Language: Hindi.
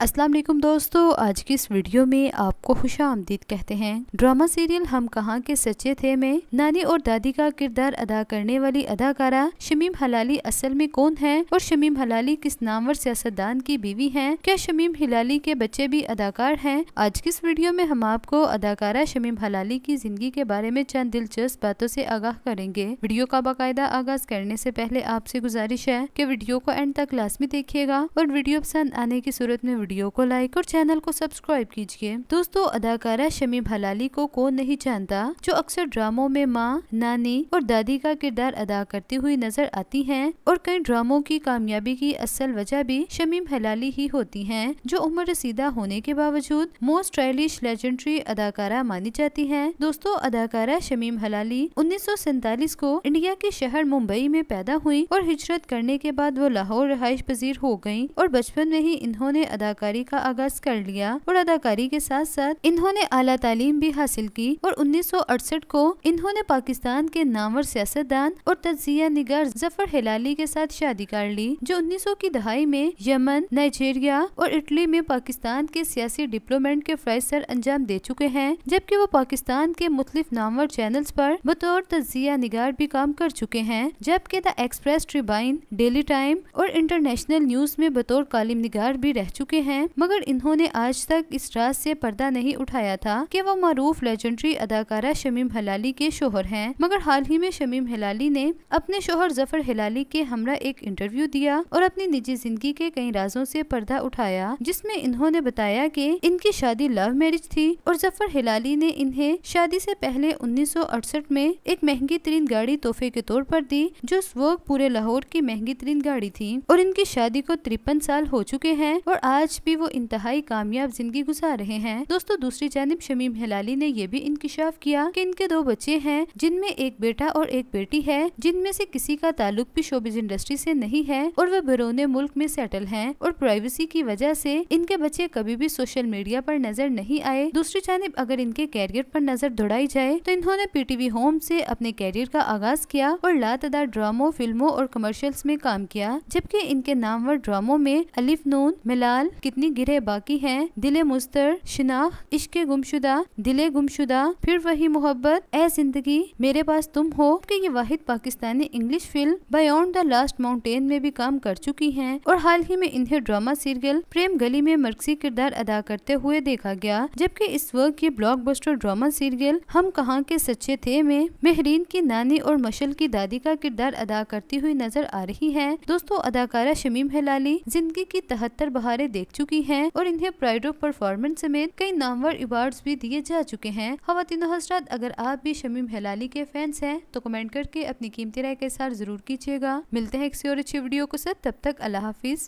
अस्सलाम वालेकुम दोस्तों आज की इस वीडियो में आपको खुश आमदीद कहते हैं ड्रामा सीरियल हम कहाँ के सच्चे थे में नानी और दादी का किरदार अदा करने वाली अदाकारा शमीम हलाली असल में कौन है और शमीम हलाली किस नामवर सियासतदान की बीवी हैं क्या शमीम हिलाली के बच्चे भी अदाकार हैं आज की इस वीडियो में हम आपको अदाकारा शमीम हलाली की जिंदगी के बारे में चंद दिलचस्प बातों से आगाह करेंगे वीडियो का बाकायदा आगाज करने से पहले आपसे गुजारिश है की वीडियो को एंड तक लाजमी देखिएगा और वीडियो पसंद आने की सूरत में वीडियो को लाइक और चैनल को सब्सक्राइब कीजिए दोस्तों अदाकारा शमी भलाली को कौन नहीं जानता जो अक्सर ड्रामो में माँ नानी और दादी का किरदार अदा करती हुई नजर आती है और कई ड्रामो की कामयाबी की असल वजह भी शमीम हलाली ही होती है जो उम्र सीधा होने के बावजूद मोस्ट स्टाइलिश लेजेंडरी अदाकारा मानी जाती है दोस्तों अदाकारा शमीम हलाली उन्नीस को इंडिया के शहर मुंबई में पैदा हुई और हिजरत करने के बाद वो लाहौर रहायश पजीर हो गयी और बचपन में ही इन्होंने अदा अदाकारी का आगाज कर लिया और अदाकारी के साथ साथ इन्होंने अला तालीम भी हासिल की और 1968 को इन्होंने पाकिस्तान के नामवर सियासतदान और तजिया निगार जफर हिलाली के साथ शादी कर ली जो उन्नीस की दहाई में यमन नाइजेरिया और इटली में पाकिस्तान के सियासी डिप्लोमेंट के फ्राइज सर अंजाम दे चुके हैं जबकि वो पाकिस्तान के मुख्तफ नामवर चैनल्स पर बतौर तजिया निगार भी काम कर चुके हैं जबकि the Express Tribune Daily Time और इंटरनेशनल न्यूज में बतौर कालिम निगार भी रह चुके हैं हैं मगर इन्होंने आज तक इस राज से पर्दा नहीं उठाया था कि वो मरूफ लेजेंडरी अदाकारा शमीम हलाली के शोहर हैं मगर हाल ही में शमीम हिलाली ने अपने शोहर जफर हिलाली के हमरा एक इंटरव्यू दिया और अपनी निजी जिंदगी के कई राजों से पर्दा उठाया जिसमे इन्होंने बताया की इनकी शादी लव मैरिज थी और जफर हिलाली ने इन्हें शादी से पहले 1968 में एक महंगी तरीन गाड़ी तोहफे के तौर पर दी जो स्वोग पूरे लाहौर की महंगी तरीन गाड़ी थी और इनकी शादी को तिरपन साल हो चुके हैं और आज भी वो इंतहाई कामयाब जिंदगी गुजार रहे हैं दोस्तों दूसरी जानब शमीम हिलाली ने यह भी इंकशाफ किया कि इनके दो बच्चे हैं जिनमें एक बेटा और एक बेटी है जिनमें से किसी का ताल्लुक भी शोबिज इंडस्ट्री से नहीं है और वह बरौने मुल्क में सेटल हैं और प्राइवेसी की वजह से इनके बच्चे कभी भी सोशल मीडिया पर नजर नहीं आए दूसरी जानब अगर इनके कैरियर पर नजर दौड़ाई जाए तो इन्होंने पीटीवी होम से अपने कैरियर का आगाज किया और लातदार ड्रामों फिल्मों और कमर्शियल्स में काम किया जबकि इनके नामवर ड्रामों में अलिफ नून मिलाल कितनी गिरे बाकी हैं दिले मुस्तर शिनाख इश्क गुमशुदा दिले गुमशुदा फिर वही मोहब्बत ए जिंदगी मेरे पास तुम हो कि ये वाहिद Pakistani English film Beyond the Last Mountain में भी काम कर चुकी हैं और हाल ही में इन्हें ड्रामा सीरियल प्रेम गली में मरकसी किरदार अदा करते हुए देखा गया जबकि इस वक्त ये बस्टर ड्रामा सीरियल हम कहाँ के सच्चे थे में मेहरीन की नानी और मशल की दादी का किरदार अदा करती हुई नजर आ रही है दोस्तों अदाकारा शमीम हलाली जिंदगी की तहत्तर बहारे देख चुकी हैं और इन्हें प्राइड ऑफ परफॉर्मेंस समेत कई नामवर अवार्ड भी दिए जा चुके हैं खातिन हजरात अगर आप भी शमीम हलाली के फैंस हैं तो कमेंट करके अपनी कीमती राय के साथ जरूर कीजिएगा मिलते हैं किसी और अच्छी वीडियो को सर तब तक अल्लाह हाफिज